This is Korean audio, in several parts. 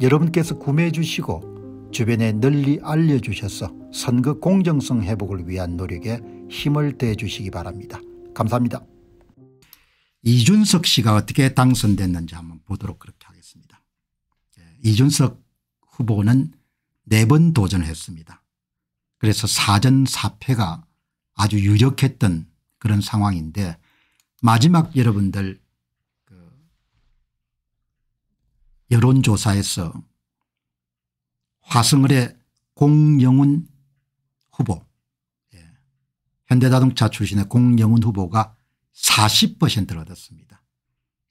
여러분께서 구매해 주시고 주변에 널리 알려주셔서 선거 공정성 회복을 위한 노력에 힘을 대 주시기 바랍니다. 감사합니다. 이준석 씨가 어떻게 당선됐는지 한번 보도록 그렇게 하겠습니다. 예, 이준석 후보는 네 번 도전했습니다. 그래서 사전 사패가 아주 유력했던 그런 상황인데 마지막 여러분들 여론조사에서 화성을의 공영훈 후보 예. 현대자동차 출신의 공영훈 후보가 40%를 얻었습니다.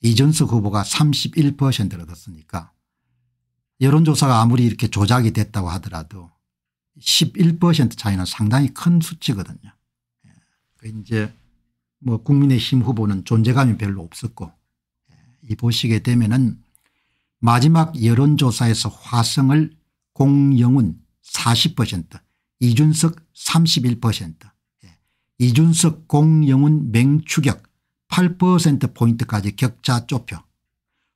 이전석 후보가 31%를 얻었으니까 여론조사가 아무리 이렇게 조작이 됐다고 하더라도 11% 차이는 상당히 큰 수치거든요. 예. 그 이제 뭐 국민의힘 후보는 존재감이 별로 없었고 예. 이 보시게 되면은 마지막 여론조사에서 화성을 공영훈 40% 이준석 31% 예. 이준석 공영훈 맹추격 8%포인트까지 격차 좁혀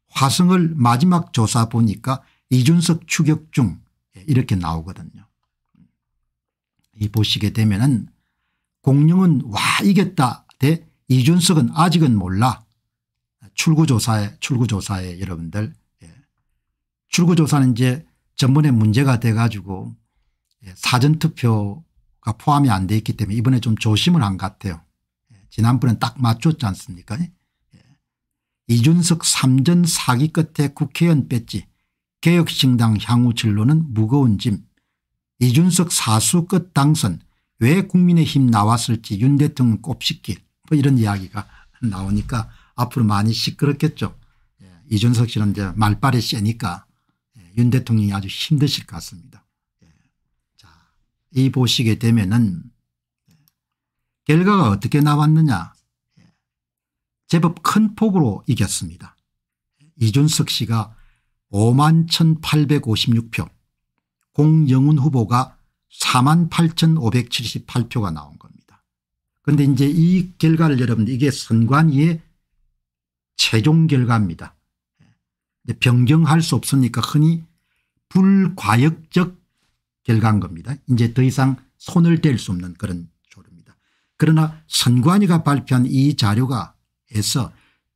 화성을 마지막 조사 보니까 이준석 추격 중 예, 이렇게 나오거든요. 이 보시게 되면 은공영은와 이겼다 대 이준석은 아직은 몰라 출구조사에 출구조사에 여러분들 출구조사는 이제 전번에 문제가 돼 가지고 예, 사전투표가 포함이 안 돼 있기 때문에 이번에 좀 조심을 한 것 같아요. 예, 지난번엔 딱 맞췄지 않습니까 예. 이준석 3전 사기 끝에 국회의원 뺐지 개혁신당 향후 진로는 무거운 짐 이준석 사수 끝 당선 왜 국민의힘 나왔을지 윤 대통령 꼽씹길 뭐 이런 이야기가 나오니까 앞으로 많이 시끄럽겠죠. 이준석 씨는 이제 말빨이 세니까 윤 대통령이 아주 힘드실 것 같습니다. 예. 자, 이 보시게 되면은 예. 결과가 어떻게 나왔느냐 예. 제법 큰 폭으로 이겼습니다. 이준석 씨가 5만 1856표 공영훈 후보가 4만 8578표가 나온 겁니다. 그런데 이제 이 결과를 여러분 이게 선관위의 최종 결과입니다. 변경할 수 없으니까 흔히 불과역적 결과인 겁니다. 이제 더 이상 손을 댈 수 없는 그런 조류입니다. 그러나 선관위가 발표한 이 자료가 해서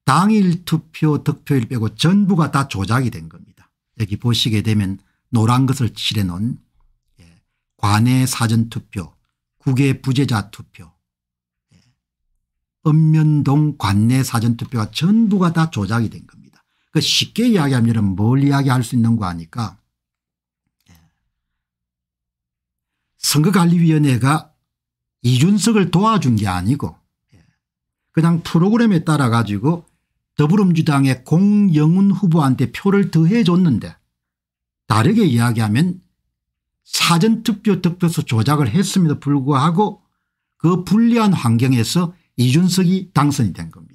당일 투표 득표일 빼고 전부가 다 조작이 된 겁니다. 여기 보시게 되면 노란 것을 칠해놓은 예, 관내 사전투표 국외 부재자 투표 예, 읍면동 관내 사전투표가 전부가 다 조작이 된 겁니다. 그 쉽게 이야기하면 뭘 이야기할 수 있는가 하니까 예. 선거관리위원회가 이준석을 도와준 게 아니고 예. 그냥 프로그램에 따라 가지고 더불어민주당의 공영훈 후보한테 표를 더해 줬는데 다르게 이야기하면 사전투표 득표수 조작을 했음에도 불구하고 그 불리한 환경에서 이준석이 당선이 된 겁니다.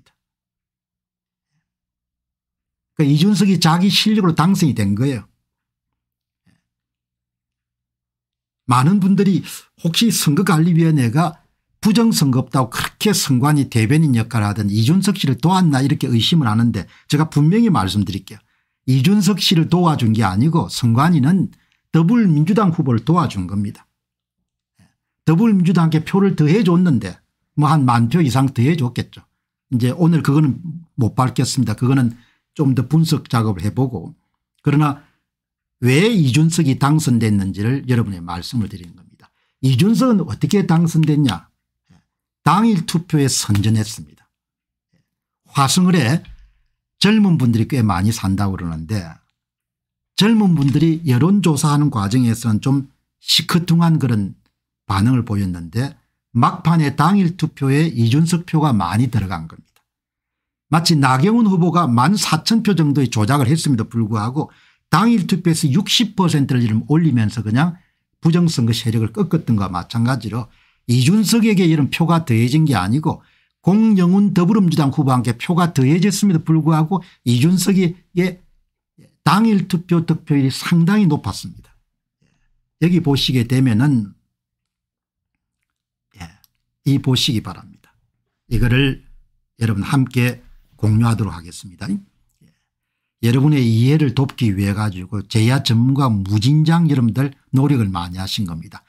그 이준석이 자기 실력으로 당선이 된 거예요. 많은 분들이 혹시 선거관리위원회가 부정선거 없다고 그렇게 선관위 대변인 역할을 하던 이준석 씨를 도왔나 이렇게 의심을 하는데 제가 분명히 말씀드릴게요. 이준석 씨를 도와준 게 아니고 선관위는 더불민주당 후보를 도와준 겁니다. 더불민주당께 표를 더해 줬는데 뭐 한 만 표 이상 더해 줬겠죠. 이제 오늘 그거는 못 밝혔습니다. 그거는 좀더 분석 작업을 해보고 그러나 왜 이준석이 당선됐는지를 여러분의 말씀을 드리는 겁니다. 이준석은 어떻게 당선됐냐 당일 투표에 선전했습니다. 화성을에 젊은 분들이 꽤 많이 산다고 그러는데 젊은 분들이 여론조사하는 과정에서는 좀 시크퉁한 그런 반응을 보였는데 막판에 당일 투표에 이준석 표가 많이 들어간 겁니다. 마치 나경원 후보가 1만 4천 표 정도의 조작을 했음에도 불구하고 당일 투표에서 60%를 이름 올리면서 그냥 부정선거 세력을 꺾었던 것과 마찬가지로 이준석에게 이런 표가 더해진 게 아니고 공영훈 더불어민주당 후보한테 표가 더해졌음에도 불구하고 이준석의 당일 투표 득표율이 상당히 높았습니다. 여기 보시게 되면은 예, 이 보시기 바랍니다. 이거를 여러분 함께 공유하도록 하겠습니다. 예. 여러분의 이해를 돕기 위해 가지고 제야 전문가 무진장 여러분들 노력을 많이 하신 겁니다.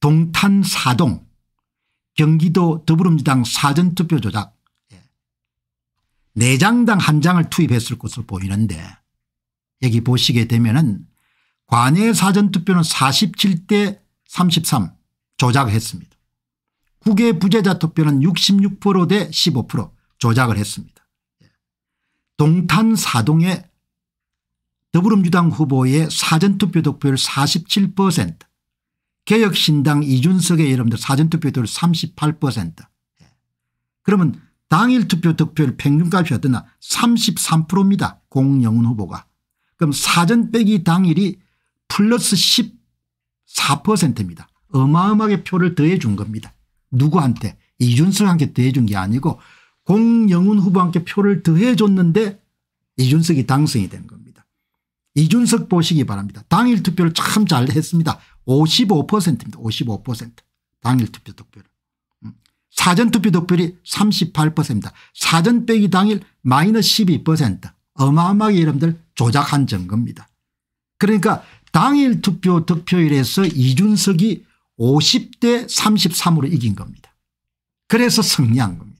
동탄사동 경기도 더불어민주당 사전투표 조작 4장당 예. 한 장을 투입했을 것으로 보이는데 여기 보시게 되면 은 관외 사전투표는 47대 33 조작했습니다. 국외 부재자 투표는 66%대 15% 조작을 했습니다. 동탄사동의 더불어민주당 후보의 사전투표 득표율 47% 개혁신당 이준석의 여러분들 사전투표 득표율 38% 예. 그러면 당일 투표 득표율 평균값이 어떠나 33%입니다. 공영훈 후보가. 그럼 사전 빼기 당일이 플러스 14%입니다. 어마어마하게 표를 더해 준 겁니다. 누구한테 이준석한테 더해 준 게 아니고 공영훈 후보한테 표를 더해줬는데 이준석이 당선이 된 겁니다. 이준석 보시기 바랍니다. 당일 투표를 참 잘했습니다. 55%입니다. 55% 당일 투표 득표 음. 사전투표 득표율이 38%입니다. 사전 빼기 당일 마이너스 12% 어마어마하게 여러분들 조작한 증거입니다. 그러니까 당일 투표 득표율에서 이준석이 50대 33으로 이긴 겁니다. 그래서 승리한 겁니다.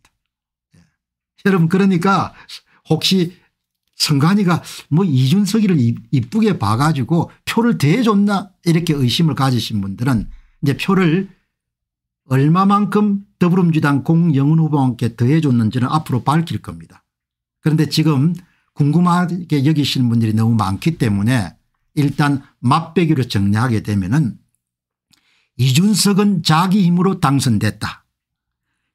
여러분 그러니까 혹시 선관위가 뭐 이준석이를 이쁘게 봐가지고 표를 대줬나 이렇게 의심을 가지신 분들은 이제 표를 얼마만큼 더불어민주당 공영은 후보와 함께 더해줬는지는 앞으로 밝힐 겁니다. 그런데 지금 궁금하게 여기시는 분들이 너무 많기 때문에 일단 맛배기로 정리하게 되면 은 이준석은 자기 힘으로 당선됐다.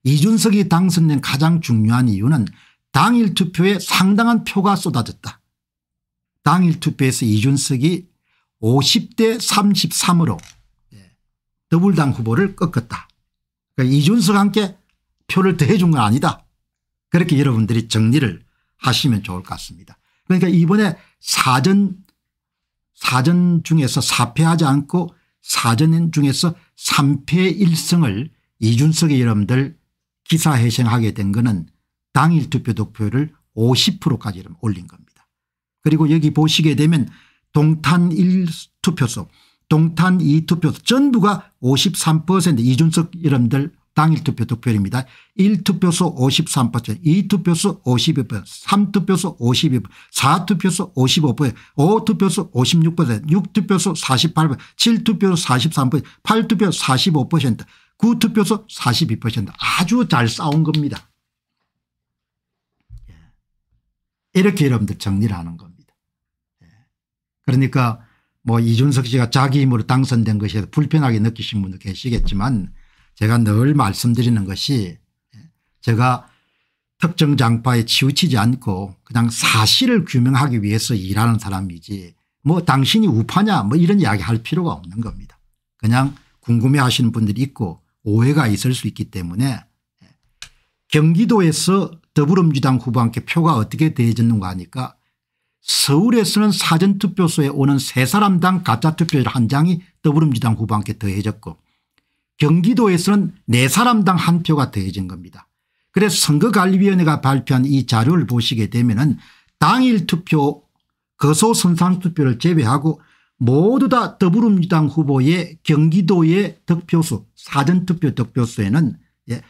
이준석이 당선된 가장 중요한 이유는 당일 투표에 상당한 표가 쏟아졌다. 당일 투표에서 이준석이 50대 33으로 예, 더불당 후보를 꺾었다. 그러니까 이준석과 함께 표를 더해준 건 아니다. 그렇게 여러분들이 정리를 하시면 좋을 것 같습니다. 그러니까 이번에 사전 사전 중에서 사패하지 않고 사전 중에서 3패 1승을 이준석이 여러분들 기사회생하게 된 것은 당일 투표 득표율을 50%까지 올린 겁니다. 그리고 여기 보시게 되면 동탄 1투표소 동탄 2투표소 전부가 53% 이준석 이름들 당일 투표 득표율입니다. 1투표소 53%, 2투표소 52%, 3투표소 52%, 4투표소 55%, 5투표소 56%, 6투표소 48%, 7투표소 43%, 8투표소 45%, 그투표수42% 아주 잘 싸운 겁니다. 예. 이렇게 여러분들 정리를 하는 겁니다. 예. 그러니까 뭐 이준석 씨가 자기 힘으로 당선된 것에 불편하게 느끼신 분도 계시겠지만 제가 늘 말씀드리는 것이 예, 제가 특정 장파에 치우치지 않고 그냥 사실을 규명하기 위해서 일하는 사람이지 뭐 당신이 우파냐 뭐 이런 이야기 할 필요가 없는 겁니다. 그냥 궁금해 하시는 분들이 있고 오해가 있을 수 있기 때문에 경기도에서 더불어민주당 후보한테 표가 어떻게 되어졌는가 하니까 서울에서는 사전투표소에 오는 세 사람당 가짜투표 율한 장이 더불어민주당 후보한테 더해졌고 경기도에서는 네 사람당 한 표가 더해진 겁니다. 그래서 선거관리위원회가 발표한 이 자료를 보시게 되면 은 당일 투표 거소선상투표를 제외하고 모두 다 더불어민주당 후보의 경기도의 득표수 사전투표 득표수에는 4분의 예,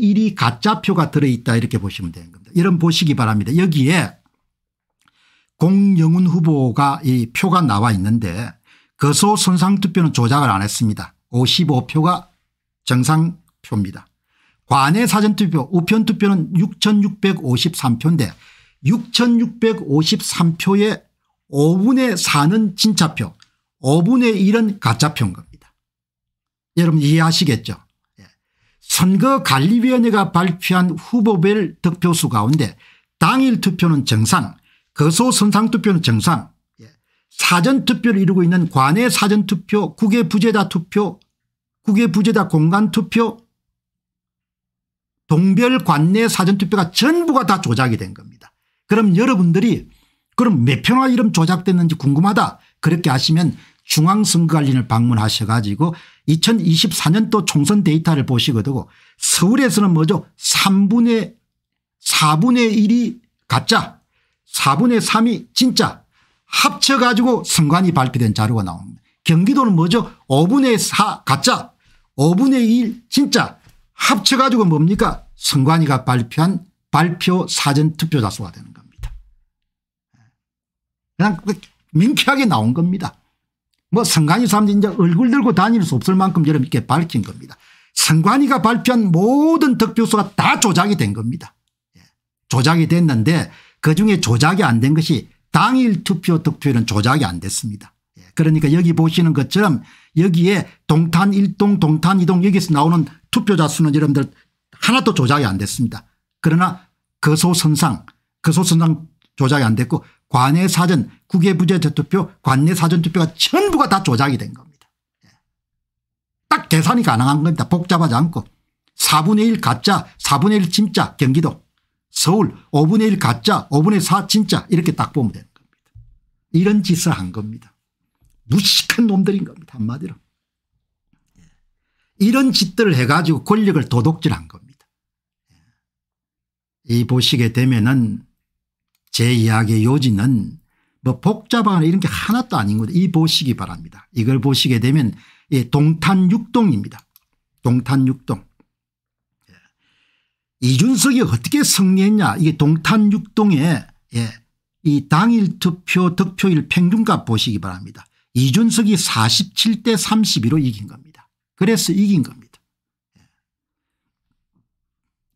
1이 가짜표가 들어있다 이렇게 보시면 되는 겁니다. 이런 보시기 바랍니다. 여기에 공영훈 후보가 이 표가 나와 있는데 거소 선상투표는 조작을 안 했습니다. 55표가 정상표입니다. 관외 사전투표 우편투표는 6653표인데 6653표에 5분의 4는 진짜표 5분의 1은 가짜표인 겁니다. 여러분 이해하시겠죠 예. 선거관리위원회가 발표한 후보별 득표수 가운데 당일 투표는 정상 거소선상투표는 정상 예. 사전투표를 이루고 있는 관내 사전투표 국외부재다 투표 국외부재다 공간투표 동별 관내 사전투표가 전부가 다 조작이 된 겁니다. 그럼 여러분들이 그럼 몇 평화 이름 조작됐는지 궁금하다 그렇게 하시면 중앙선거관리를 방문하셔 가지고 2024년도 총선 데이터를 보시거든 서울에서는 뭐죠 3분의 4분의 1이 가짜 4분의 3이 진짜 합쳐 가지고 선관위 발표된 자료가 나옵니다. 경기도는 뭐죠 5분의 4 가짜 5분의 1 진짜 합쳐 가지고 뭡니까 선관위가 발표한 발표 사전 투표자 수가 되는 거 그냥 그 명쾌하게 나온 겁니다. 뭐 성관이 사람들이 이제 얼굴 들고 다닐 수 없을 만큼 이렇게 밝힌 겁니다. 성관이가 발표한 모든 득표수가 다 조작이 된 겁니다. 예. 조작이 됐는데 그중에 조작이 안 된 것이 당일 투표 득표율은 조작이 안 됐습니다. 예. 그러니까 여기 보시는 것처럼 여기에 동탄 1동 동탄 2동 여기서 나오는 투표자 수는 여러분들 하나도 조작이 안 됐습니다. 그러나 거소선상 그 거소선상 그 조작이 안 됐고 관내 사전 국외부재 대투표 관내 사전투표가 전부가 다 조작이 된 겁니다. 예. 딱 계산이 가능한 겁니다. 복잡하지 않고 4분의 1 가짜 4분의 1 진짜 경기도 서울 5분의 1 가짜 5분의 4 진짜 이렇게 딱 보면 되는 겁니다. 이런 짓을 한 겁니다. 무식한 놈들인 겁니다. 한마디로. 예. 이런 짓들을 해가지고 권력을 도둑질한 겁니다. 예. 이 보시게 되면은 제 이야기의 요지는 뭐복잡한 이런 게 하나도 아닌 거다. 이 보시기 바랍니다. 이걸 보시게 되면 예, 동탄육동입니다. 동탄육동. 예. 이준석이 어떻게 승리했냐 이게 동탄육동에 예, 이 당일 투표 득표일 평균값 보시기 바랍니다. 이준석이 47대 32로 이긴 겁니다. 그래서 이긴 겁니다. 예.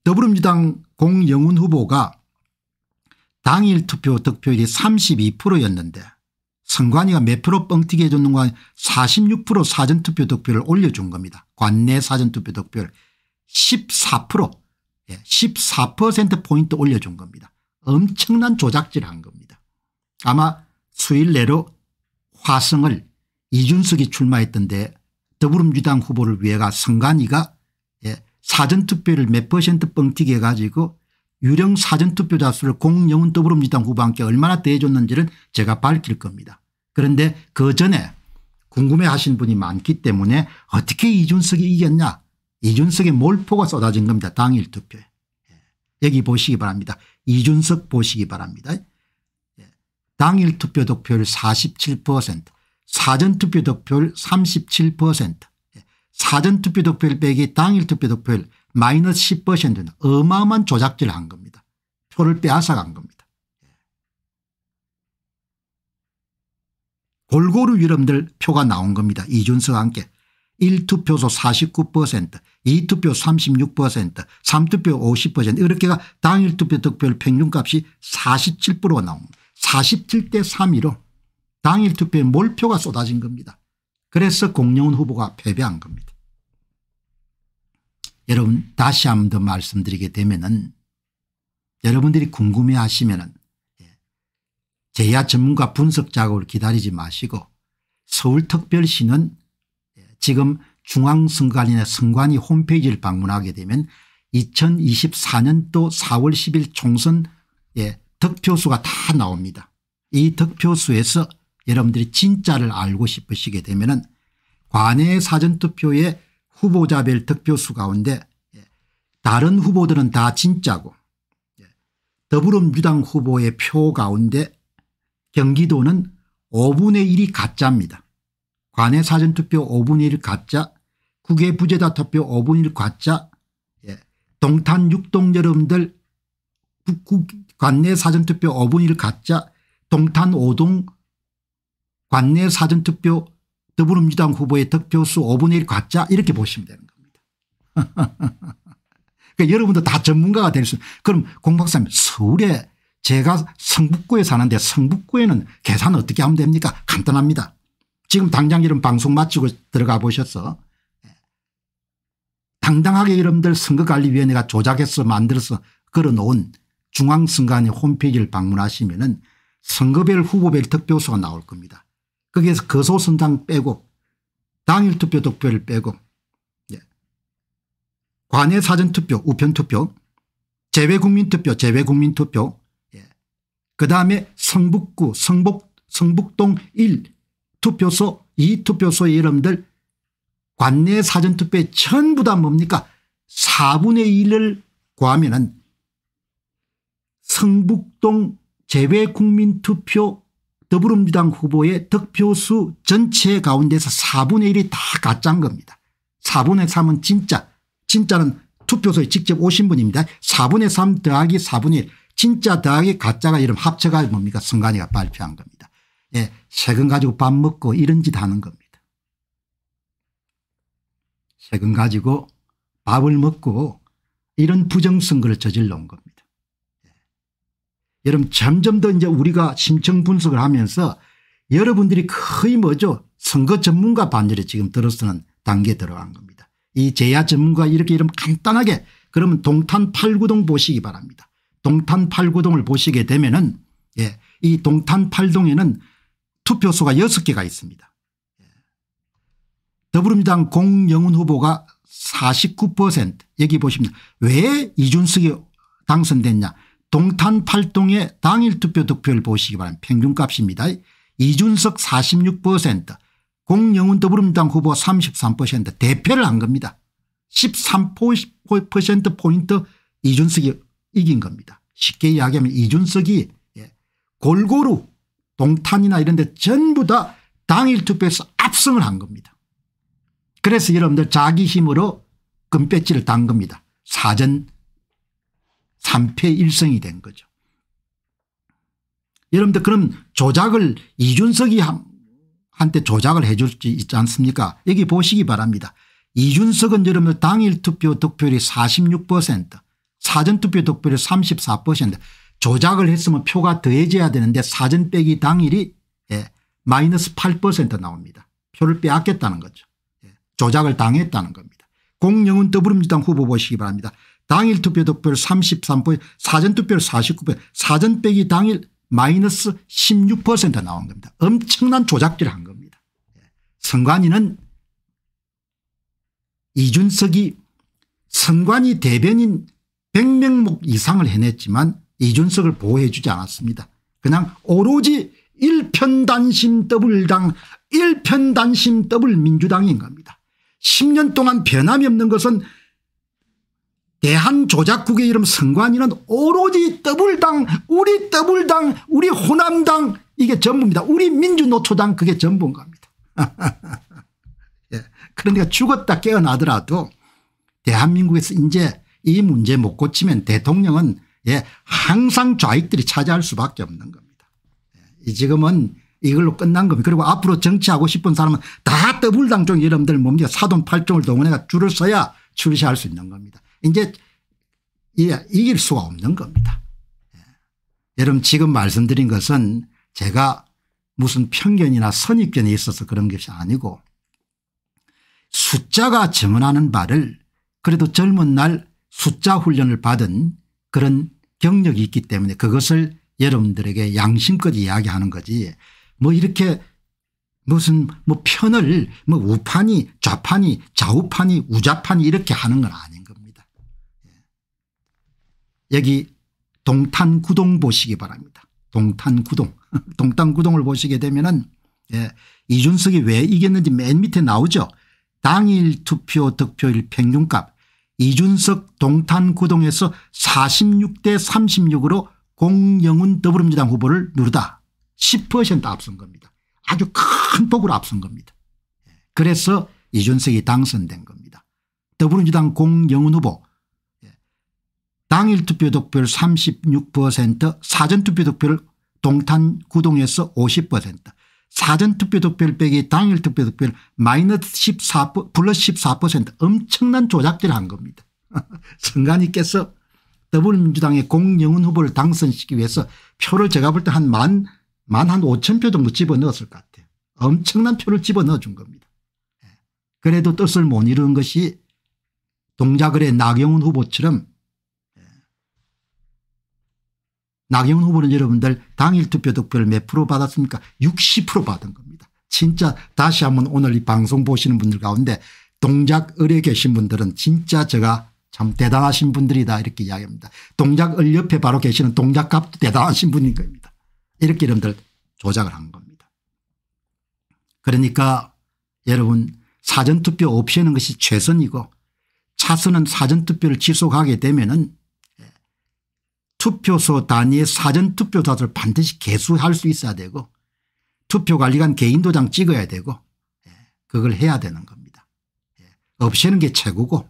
더불어민주당 공영훈 후보가 당일 투표 득표율이 32%였는데 선관위가 몇 프로 뻥튀기 해줬는가 46% 사전투표 득표를 올려준 겁니다. 관내 사전투표 득표율14% 14%포인트 예, 올려준 겁니다. 엄청난 조작질을 한 겁니다. 아마 수일 내로 화성을 이준석이 출마했던데 더불어민주당 후보를 위해가 선관위가 예, 사전투표를 몇 퍼센트 뻥튀기 해가지고 유령 사전투표자 수를 공영은 더불어민주당 후보한테 얼마나 대해줬는지를 제가 밝힐 겁니다. 그런데 그 전에 궁금해하신 분이 많기 때문에 어떻게 이준석이 이겼냐 이준석의 몰포가 쏟아진 겁니다. 당일 투표에. 예. 여기 보시기 바랍니다. 이준석 보시기 바랍니다. 예. 당일 투표 득표율 47% 사전투표 득표율 37% 예. 사전투표 득표율 빼기 당일 투표 득표율 마이너스 10%는 어마어마한 조작질을 한 겁니다. 표를 빼앗아간 겁니다. 예. 골고루 유럽들 표가 나온 겁니다. 이준석과 함께 1투표소 49% 2투표 36% 3투표 50% 이렇게가 당일 투표 득표율 평균값이 47%가 나옵니다. 47대 3위로 당일 투표에 몰표가 쏟아진 겁니다. 그래서 공영훈 후보가 패배한 겁니다. 여러분 다시 한 번 더 말씀드리게 되면은 여러분들이 궁금해 하시면은 예, 제야 전문가 분석 작업을 기다리지 마시고 서울특별시는 예, 지금 중앙선관위나 선관위 홈페이지를 방문하게 되면 2024년도 4월 10일 총선 예, 득표수가 다 나옵니다. 이 득표수에서 여러분들이 진짜를 알고 싶으시게 되면 관외 사전투표에 후보자별 득표수 가운데 예, 다른 후보들은 다 진짜고 예, 더불어민주당 후보의 표 가운데 경기도는 5분의 1이 가짜입니다. 관내 사전투표 5분의 1 가짜 국외 부재자 투표 5분의 1 예, 가짜 동탄 6동 여러분들 관내 사전투표 5분의 1 가짜 동탄 5동 관내 사전투표 더불어민주당 후보의 득표수 5분의 1가짜 이렇게 보시면 되는 겁니다. 그러니까 여러분도 다 전문가가 될수 그럼 공 박사님 서울에 제가 성북구에 사는데 성북구에는 계산 어떻게 하면 됩니까 간단합니다. 지금 당장 이런 방송 마치고 들어가 보셔서 예. 당당하게 여러분들 선거관리위원회가 조작해서 만들어서 걸어놓은 중앙선관위 홈페이지를 방문하시면 은 선거별 후보별 득표수가 나올 겁니다. 거기에서 거소선당 빼고 당일투표 득표를 빼고 예. 관외 사전투표 우편투표 재외국민투표 재외국민투표 예. 그다음에 성북구 성북, 성북동 1 투표소 2 투표소 의 여러분들 관내 사전투표에 전부 다 뭡니까 4분의 1을 구하면 은 성북동 재외국민투표 더불어민주당 후보의 득표수 전체 가운데서 4분의 1이 다 가짜인 겁니다. 4분의 3은 진짜 진짜는 투표소에 직접 오신 분입니다. 4분의 3 더하기 4분의 1 진짜 더하기 가짜가 이런 합쳐가 뭡니까 선관위가 발표한 겁니다. 예, 세금 가지고 밥 먹고 이런 짓 하는 겁니다. 세금 가지고 밥을 먹고 이런 부정선거를 저질러 온 겁니다. 여러분 점점 더 이제 우리가 심층 분석을 하면서 여러분들이 거의 뭐죠 선거 전문가 반열에 지금 들어서는 단계에 들어간 겁니다. 이 제야 전문가 이렇게 이름 간단하게 그러면 동탄 팔구동 보시기 바랍니다. 동탄 팔구동을 보시게 되면은 예, 이 동탄 팔동에는 투표소가 여 개가 있습니다. 예. 더불어민주당 공영훈 후보가 49% 여기 보시면 왜 이준석이 당선됐냐 동탄팔동의 당일 투표 득표를 보시기 바랍니다. 평균값입니다. 이준석 46% 공영훈 더불어민주당 후보 33% 대패를 한 겁니다. 13%포인트 이준석이 이긴 겁니다. 쉽게 이야기하면 이준석이 예, 골고루 동탄이나 이런 데 전부 다 당일 투표에서 압승을 한 겁니다. 그래서 여러분들 자기 힘으로 금배지를 단 겁니다. 사전 3패 1승이 된 거죠. 여러분들 그럼 조작을 이준석이 한때 조작을 해줄수 있지 않습니까 여기 보시기 바랍니다. 이준석은 여러분들 당일 투표 득표율이 46% 사전투표 득표율이 34% 조작을 했으면 표가 더해져야 되는데 사전 빼기 당일이 예, 마이너스 8% 나옵니다. 표를 빼앗겼다는 거죠. 예, 조작을 당했다는 겁니다. 공영은 더불어민주당 후보 보시기 바랍니다. 당일 투표 득표율 33% 사전투표율 49% 사전 빼기 당일 마이너스 16% 나온 겁니다. 엄청난 조작질을 한 겁니다. 예. 선관위는 이준석이 선관위 대변인 100명목 이상을 해냈지만 이준석을 보호해 주지 않았습니다. 그냥 오로지 일편단심 더블당 일편단심 더블민주당인 겁니다. 10년 동안 변함이 없는 것은 대한조작국의 이름 선관위는 오로지 더블당 우리 더블당 우리 호남당 이게 전부입니다. 우리 민주노초당 그게 전부인 겁니다. 예. 그러니까 죽었다 깨어나더라도 대한민국에서 이제 이 문제 못 고치면 대통령은 예, 항상 좌익들이 차지할 수밖에 없는 겁니다. 예. 지금은 이걸로 끝난 겁니다. 그리고 앞으로 정치하고 싶은 사람은 다 더블당 쪽 여러분들 뭡니까 사돈 팔종을 동원해가 줄을 서야 출시할 수 있는 겁니다. 이제 이길 수가 없는 겁니다. 예. 여러분 지금 말씀드린 것은 제가 무슨 편견이나 선입견에 있어서 그런 것이 아니고 숫자가 증언하는 바를 그래도 젊은 날 숫자 훈련을 받은 그런 경력이 있기 때문에 그것을 여러분들에게 양심껏 이야기하는 거지 뭐 이렇게 무슨 뭐 편을 뭐 우판이 좌판이 좌우판이 우좌판이 이렇게 하는 건 아닌 겁니다. 여기 동탄구동 보시기 바랍니다. 동탄구동. 동탄구동을 보시게 되면은 예, 이준석이 왜 이겼는지 맨 밑에 나오죠. 당일 투표 득표일 평균값 이준석 동탄구동에서 46대 36으로 공영훈 더불어민주당 후보를 누르다 10% 앞선 겁니다. 아주 큰 폭으로 앞선 겁니다. 예, 그래서 이준석이 당선된 겁니다. 더불어민주당 공영훈 후보 당일 투표 득표율 36% 사전투표 득표율 동탄 구동에서 50% 사전투표 득표율 빼기 당일 투표 득표율 마이너스 14 플러스 14% 엄청난 조작들을한 겁니다. 선관위께서 더불어민주당의 공영훈 후보를 당선시키기 위해서 표를 제가 볼 때 한 만, 만 한 5천 표 정도 집어넣었을 것 같아요. 엄청난 표를 집어넣어 준 겁니다. 예. 그래도 뜻을 못 이루는 것이 동작을의 나경훈 후보처럼 나경원 후보는 여러분들 당일 투표 득표를 몇 프로 받았습니까 60% 받은 겁니다. 진짜 다시 한번 오늘 이 방송 보시는 분들 가운데 동작을에 계신 분들은 진짜 제가 참 대단하신 분들이다 이렇게 이야기합니다. 동작을 옆에 바로 계시는 동작갑도 대단하신 분인 겁니다. 이렇게 여러분들 조작을 한 겁니다. 그러니까 여러분 사전투표 없애는 것이 최선이고 차선은 사전투표를 지속하게 되면 은 투표소 단위의 사전투표자들 반드시 개수할 수 있어야 되고 투표관리관 개인도장 찍어야 되고 예, 그걸 해야 되는 겁니다. 예, 없애는 게 최고고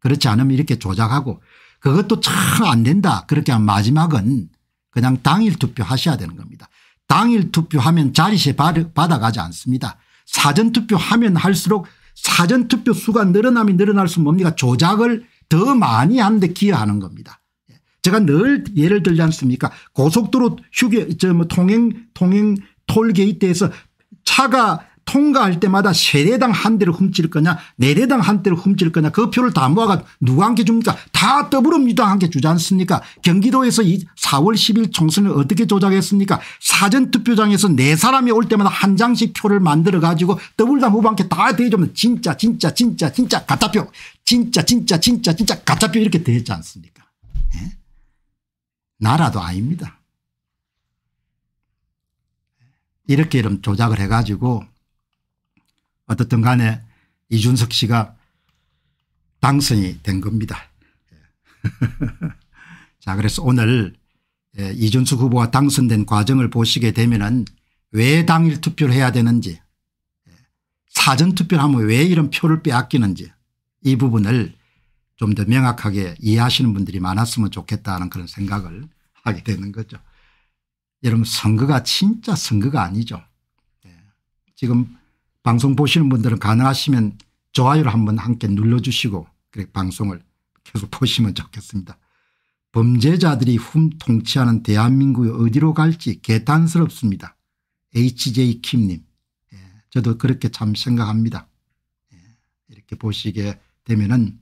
그렇지 않으면 이렇게 조작하고 그것도 참 안 된다. 그렇게 하면 마지막은 그냥 당일 투표하셔야 되는 겁니다. 당일 투표하면 자리세 받아가지 않습니다. 사전투표하면 할수록 사전투표 수가 늘어나면 늘어날수록 뭡니까 조작을 더 많이 하는 데 기여하는 겁니다. 제가 늘 예를 들지 않습니까 고속도로 휴게 저뭐 통행 통행 톨게이트에서 차가 통과할 때마다 세례당한 대를 훔칠 거냐 내 네 대당 한 대를 훔칠 거냐 그 표를 다 모아가 누가 함께 줍니까 다 더불어민주당한테 주지 않습니까 경기도에서 이 4월 10일 총선을 어떻게 조작했습니까 사전투표장에서 네 사람이 올 때마다 한 장씩 표를 만들어 가지고 더불당 후보한테 다 대주면 진짜 진짜 진짜 진짜 가짜표 진짜 진짜 진짜 진짜 가짜표 이렇게 대지 않습니까 나라도 아닙니다. 이렇게 이름 조작을 해가지고 어떻든 간에 이준석 씨가 당선이 된 겁니다. 자 그래서 오늘 예, 이준석 후보가 당선된 과정을 보시게 되면 은왜 당일 투표를 해야 되는지 예, 사전투표를 하면 왜 이런 표를 빼앗기는지 이 부분을 좀더 명확하게 이해하시는 분들이 많았으면 좋겠다는 그런 생각을 하게 되는 거죠. 여러분 선거가 진짜 선거가 아니죠. 네. 지금 방송 보시는 분들은 가능하시면 좋아요를 한번 함께 눌러주시고 그래 방송을 계속 보시면 좋겠습니다. 범죄자들이 훔 통치하는 대한민국이 어디로 갈지 개탄스럽습니다. HJ 킴님. 예, 저도 그렇게 참 생각합니다. 예, 이렇게 보시게 되면은